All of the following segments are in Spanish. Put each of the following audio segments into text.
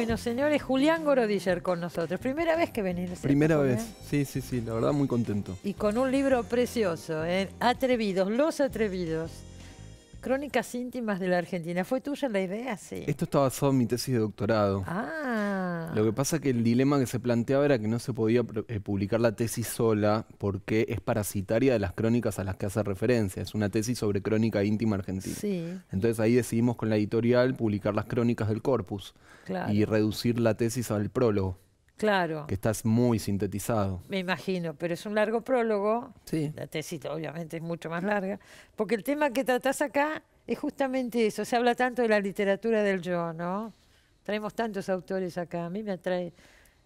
Bueno, señores, Julián Gorodiller con nosotros. Primera vez que venís. Primera vez, sí, sí, sí, la verdad muy contento. Y con un libro precioso, ¿eh? Atrevidos, Los Atrevidos. Crónicas íntimas de la Argentina. ¿Fue tuya la idea? Sí. Esto está basado en mi tesis de doctorado. Ah. Lo que pasa es que el dilema que se planteaba era que no se podía eh, publicar la tesis sola porque es parasitaria de las crónicas a las que hace referencia. Es una tesis sobre crónica íntima argentina. Sí. Entonces ahí decidimos con la editorial publicar las crónicas del corpus y reducir la tesis al prólogo. Claro. Que estás muy sintetizado. Me imagino, pero es un largo prólogo. Sí. La tesis obviamente es mucho más larga, porque el tema que tratás acá es justamente eso. Se habla tanto de la literatura del yo, ¿no? Traemos tantos autores acá, a mí me atrae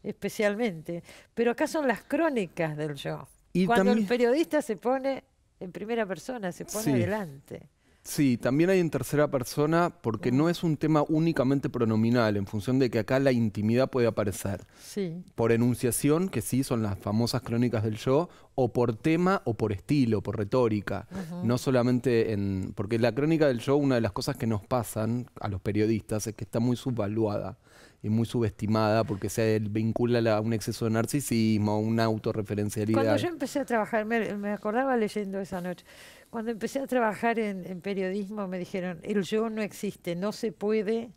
especialmente. Pero acá son las crónicas del yo. Y Cuando el periodista se pone en primera persona, se pone adelante. delante. Sí, también hay en tercera persona porque no es un tema únicamente pronominal, en función de que acá la intimidad puede aparecer. Sí. Por enunciación, que sí, son las famosas crónicas del yo, o por tema o por estilo, por retórica. No solamente en... Porque la crónica del yo, una de las cosas que nos pasan a los periodistas es que está muy subvaluada y muy subestimada porque se vincula a un exceso de narcisismo, una autorreferencialidad. Cuando yo empecé a trabajar, me acordaba leyendo esa noche cuando empecé a trabajar en, periodismo me dijeron, el yo no existe, no se puede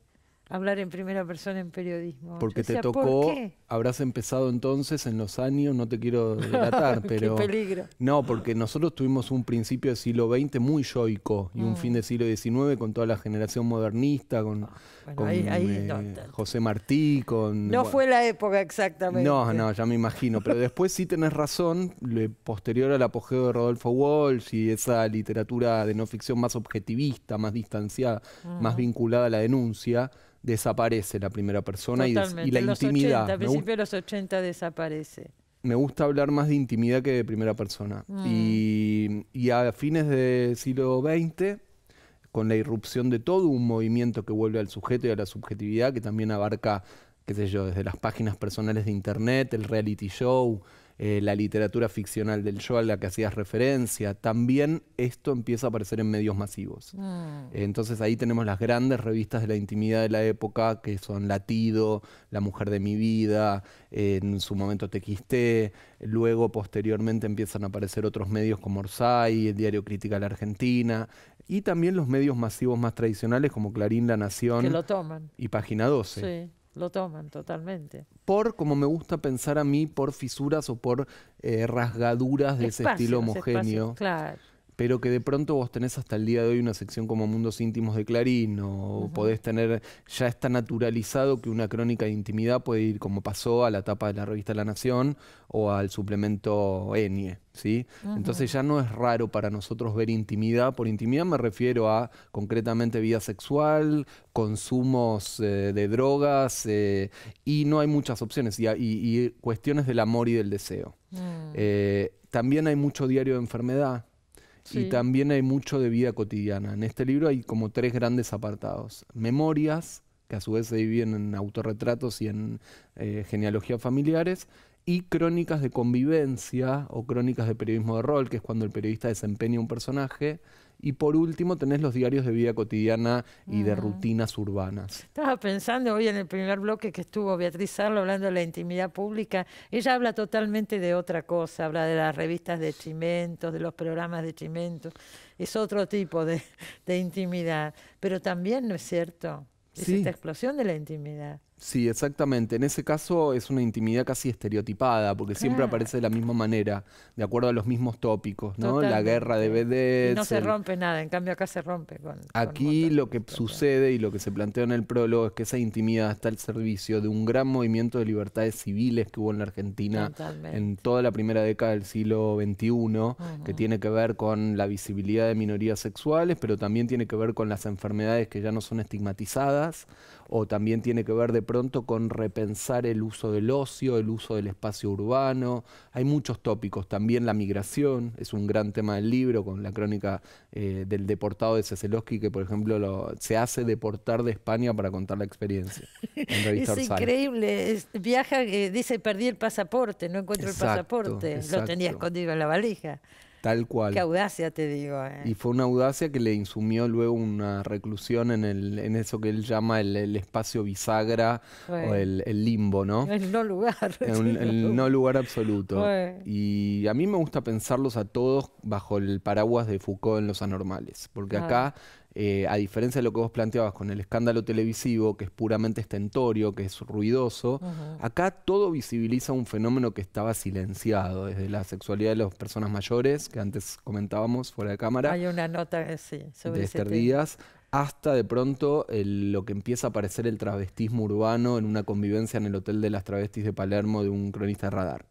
hablar en primera persona en periodismo. Porque te tocó habrás empezado entonces en los años, no te quiero relatar pero... No, porque nosotros tuvimos un principio del siglo XX muy yoico y un mm. fin del siglo XIX con toda la generación modernista, con, ah, eh, José Martí, con... No fue la época exactamente. No, no, ya me imagino, pero después sí tenés razón, posterior al apogeo de Rodolfo Walsh y esa literatura de no ficción más objetivista, más distanciada, más vinculada a la denuncia, desaparece la primera persona y, la intimidad principio los 80 desaparece. Me gusta hablar más de intimidad que de primera persona. Mm. Y, y a fines del siglo XX con la irrupción de todo un movimiento que vuelve al sujeto y a la subjetividad, que también abarca, qué sé yo, desde las páginas personales de Internet, el reality show, eh, la literatura ficcional del yo a la que hacías referencia, también esto empieza a aparecer en medios masivos. Mm. Entonces ahí tenemos las grandes revistas de la intimidad de la época, que son Latido, La Mujer de mi Vida, en su momento quisté, luego posteriormente empiezan a aparecer otros medios como Orsay, el diario Crítica de la Argentina, y también los medios masivos más tradicionales como Clarín, La Nación y Página 12. Lo toman totalmente. Por, como me gusta pensar a mí, por fisuras o por eh, rasgaduras de ese estilo homogéneo. claro pero que de pronto vos tenés hasta el día de hoy una sección como Mundos Íntimos de Clarín, o podés tener, ya está naturalizado que una crónica de intimidad puede ir como pasó a la tapa de la revista La Nación o al suplemento Enie. ¿Sí? Entonces ya no es raro para nosotros ver intimidad. Por intimidad me refiero a concretamente vida sexual, consumos eh, de drogas eh, y no hay muchas opciones y, cuestiones del amor y del deseo. Mm. Eh, también hay mucho diario de enfermedad y también hay mucho de vida cotidiana. En este libro hay como tres grandes apartados. Memorias, que a su vez se dividen en autorretratos y en eh, genealogías familiares, y crónicas de convivencia o crónicas de periodismo de rol, que es cuando el periodista desempeña un personaje y por último tenés los diarios de vida cotidiana y de rutinas urbanas. Estaba pensando hoy en el primer bloque que estuvo Beatriz Sarlo hablando de la intimidad pública. Ella habla totalmente de otra cosa, habla de las revistas de Chimentos, de los programas de Chimentos. Es otro tipo de, intimidad. Pero también, ¿no es cierto? Es esta explosión de la intimidad. Sí, exactamente. En ese caso es una intimidad casi estereotipada, porque siempre aparece de la misma manera, de acuerdo a los mismos tópicos, ¿no? La guerra de vedettes. No se rompe nada, en cambio acá se rompe. Aquí lo que sucede y lo que se plantea en el prólogo es que esa intimidad está al servicio de un gran movimiento de libertades civiles que hubo en la Argentina en toda la primera década del siglo XXI, que tiene que ver con la visibilidad de minorías sexuales, pero también tiene que ver con las enfermedades que ya no son estigmatizadas o también tiene que ver de pronto con repensar el uso del ocio, el uso del espacio urbano. Hay muchos tópicos. También la migración es un gran tema del libro, con la crónica eh, del deportado de Cecelowski, que por ejemplo lo, se hace deportar de España para contar la experiencia. es increíble. viaja, eh, dice, perdí el pasaporte, no encuentro el pasaporte. Lo tenía escondido en la valija. Tal cual. Qué audacia te digo. Eh. Y fue una audacia que le insumió luego una reclusión en, eso que él llama el, espacio bisagra o el, limbo, ¿no? El no lugar. El, no lugar absoluto. Y a mí me gusta pensarlos a todos bajo el paraguas de Foucault en Los Anormales, porque acá eh, a diferencia de lo que vos planteabas con el escándalo televisivo, que es puramente estentorio, que es ruidoso, acá todo visibiliza un fenómeno que estaba silenciado, desde la sexualidad de las personas mayores, que antes comentábamos fuera de cámara. Hay una nota eh, sí, sobre de hasta de pronto lo que empieza a aparecer el travestismo urbano en una convivencia en el Hotel de las Travestis de Palermo de un cronista de radar.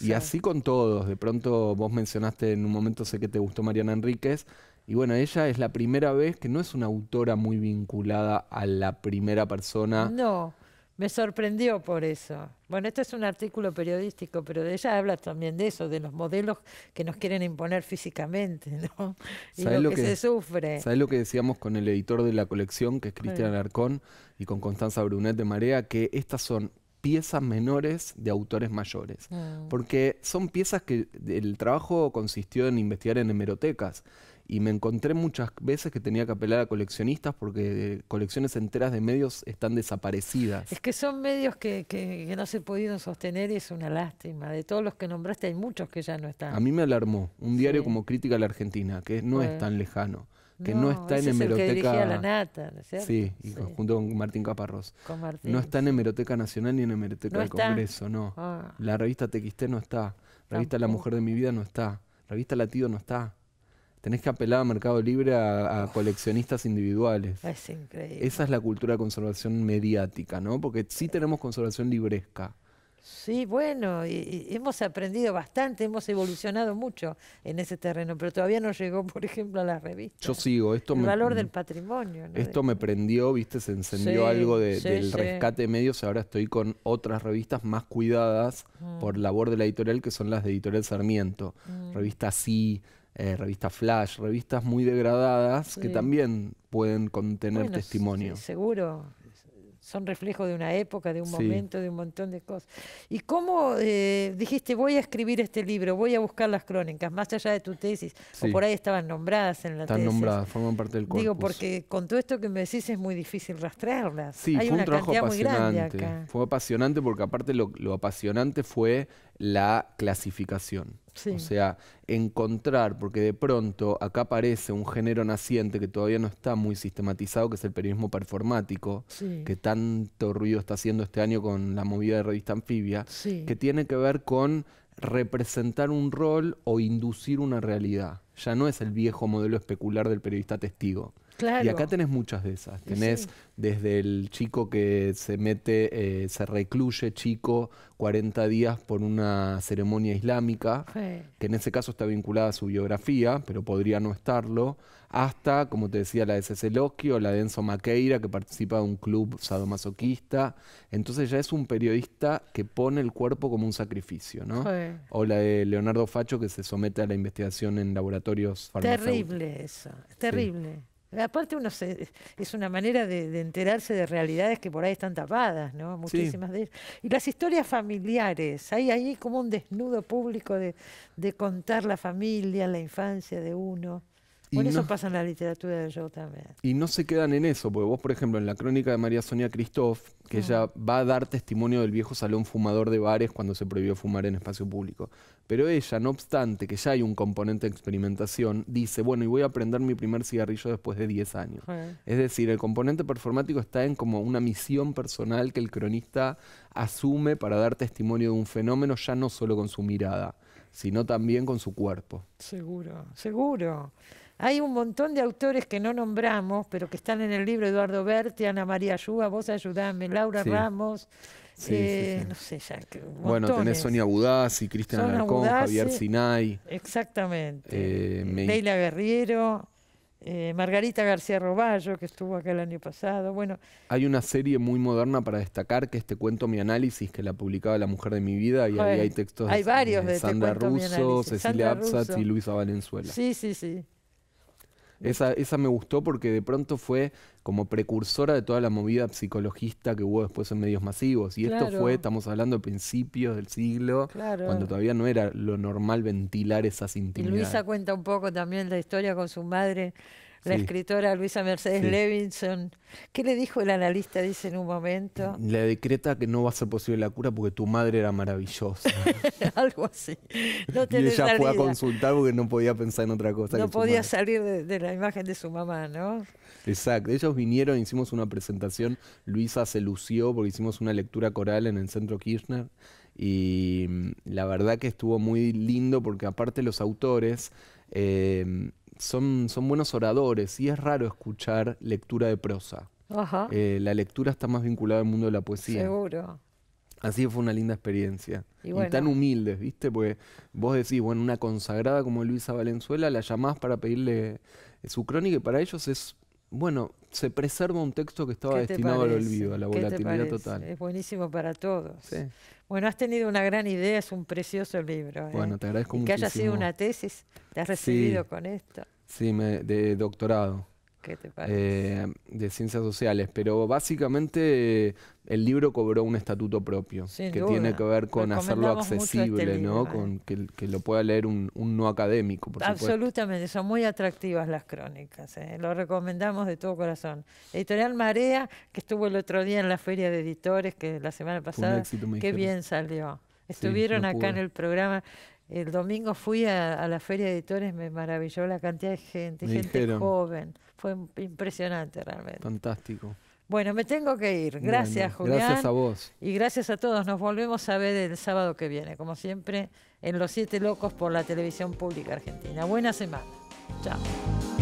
Y así con todos, de pronto vos mencionaste en un momento, sé que te gustó Mariana Enríquez, y bueno, ella es la primera vez que no es una autora muy vinculada a la primera persona. No, me sorprendió por eso. Bueno, este es un artículo periodístico, pero de ella habla también de eso, de los modelos que nos quieren imponer físicamente, ¿no? Y lo, que, se sufre. ¿Sabes lo que decíamos con el editor de la colección, que es Cristian Alarcón, y con Constanza Brunet de Marea, que estas son piezas menores de autores mayores. Ah. Porque son piezas que el trabajo consistió en investigar en hemerotecas y me encontré muchas veces que tenía que apelar a coleccionistas porque eh, colecciones enteras de medios están desaparecidas. Es que son medios que, no se pudieron sostener y es una lástima. De todos los que nombraste hay muchos que ya no están. A mí me alarmó un diario como Crítica a la Argentina, que no es tan lejano que no, está en hemeroteca. ¿no Sí, junto con Martín Caparrós. no está en hemeroteca nacional ni en hemeroteca del Congreso, no. Ah. La revista Tequiste no está. Revista La Mujer de mi Vida no está. Revista Latido no está. Tenés que apelar a Mercado Libre a, coleccionistas individuales. Es increíble. Esa es la cultura de conservación mediática, ¿no? Porque sí tenemos conservación libresca. Sí, bueno, y, hemos aprendido bastante, hemos evolucionado mucho en ese terreno, pero todavía no llegó, por ejemplo, a la revista. Yo sigo, esto El valor del patrimonio. Esto me prendió, viste, se encendió algo del rescate de medios. Ahora estoy con otras revistas más cuidadas mm. por labor de la editorial, que son las de Editorial Sarmiento. Mm. Revista Sí, eh, revistas flash, revistas muy degradadas que también pueden contener testimonio. seguro, son reflejos de una época, de un momento, de un montón de cosas. ¿Y cómo eh, dijiste, voy a escribir este libro, voy a buscar las crónicas, más allá de tu tesis? O por ahí estaban nombradas en la tesis. Están nombradas, forman parte del corpus. Digo, porque con todo esto que me decís es muy difícil rastrearlas. Sí, fue un trabajo apasionante. Fue apasionante porque aparte lo, lo apasionante fue la clasificación. O sea, encontrar, porque de pronto acá aparece un género naciente que todavía no está muy sistematizado, que es el periodismo performático, que tanto ruido está haciendo este año con la movida de revista anfibia, que tiene que ver con representar un rol o inducir una realidad. Ya no es el viejo modelo especular del periodista testigo. Y acá tenés muchas de esas. Tenés desde el chico que se mete, eh, se recluye chico 40 días por una ceremonia islámica, que en ese caso está vinculada a su biografía, pero podría no estarlo, hasta, como te decía, la de Loki o la de Enzo Maqueira, que participa de un club sadomasoquista. Entonces ya es un periodista que pone el cuerpo como un sacrificio, ¿no? O la de Leonardo Facho, que se somete a la investigación en laboratorios farmacéuticos. Terrible eso, terrible. Aparte, uno es una manera de, enterarse de realidades que por ahí están tapadas, ¿no? Muchísimas de ellas. Y las historias familiares, hay ahí como un desnudo público de contar la familia, la infancia de uno. Por eso pasa en la literatura de yo también. Y no se quedan en eso, porque vos, por ejemplo, en la crónica de María Sonia Christoph, que ella va a dar testimonio del viejo salón fumador de bares cuando se prohibió fumar en espacio público. Pero ella, no obstante que ya hay un componente de experimentación, dice, bueno, y voy a aprender mi primer cigarrillo después de 10 años. Es decir, el componente performático está en como una misión personal que el cronista asume para dar testimonio de un fenómeno, ya no solo con su mirada, sino también con su cuerpo. Seguro, seguro. Hay un montón de autores que no nombramos, pero que están en el libro, Eduardo Berti, Ana María Ayúa, vos ayudame, Laura Ramos, eh, no sé, ya Bueno, tenés Sonia Budazzi, Cristian Alarcón, Javier Sinay. Exactamente. Eh, eh, Guerriero. Margarita García Roballo, que estuvo acá el año pasado. Bueno, hay una serie muy moderna para destacar que este cuento Mi Análisis, que la publicaba La Mujer de mi Vida, y ahí hay textos hay varios de Sandra Russo, Cecilia Absatz y Luisa Valenzuela. Sí, sí, sí. Esa, esa me gustó porque de pronto fue como precursora de toda la movida psicologista que hubo después en medios masivos. Y esto fue, estamos hablando de principios del siglo, cuando todavía no era lo normal ventilar esas intimidades. Y Luisa cuenta un poco también la historia con su madre la escritora Luisa Mercedes Levinson. ¿Qué le dijo el analista, dice, en un momento? Le decreta que no va a ser posible la cura porque tu madre era maravillosa. Algo así. y ella fue a consultar porque no podía pensar en otra cosa. No podía salir de, la imagen de su mamá, ¿no? Exacto. Ellos vinieron, hicimos una presentación. Luisa se lució porque hicimos una lectura coral en el Centro Kirchner. Y mm, la verdad que estuvo muy lindo porque aparte los autores... Eh, son, buenos oradores y es raro escuchar lectura de prosa. Eh, la lectura está más vinculada al mundo de la poesía. Seguro. Así fue una linda experiencia. Y, tan humildes, ¿viste? Porque vos decís, bueno, una consagrada como Luisa Valenzuela la llamás para pedirle su crónica y para ellos es bueno, se preserva un texto que estaba destinado al olvido, a la volatilidad total. Es buenísimo para todos. Bueno, has tenido una gran idea, es un precioso libro. ¿eh? Bueno, te agradezco y Que haya sido una tesis, te has recibido con esto. Sí, me, de doctorado. ¿Qué te eh, de ciencias sociales, pero básicamente eh, el libro cobró un estatuto propio, que tiene que ver con hacerlo este accesible, ¿no? Con eh. que, lo pueda leer un, no académico. Absolutamente, son muy atractivas las crónicas, lo recomendamos de todo corazón. Editorial Marea, que estuvo el otro día en la feria de editores, que la semana pasada, qué bien salió. Estuvieron acá en el programa. El domingo fui a, la feria de editores, me maravilló la cantidad de gente, gente joven, fue impresionante realmente. Fantástico. Bueno, me tengo que ir. Gracias, Julián. Gracias a vos. Y gracias a todos. Nos volvemos a ver el sábado que viene, como siempre, en Los Siete Locos por la Televisión Pública Argentina. Buena semana. Chao.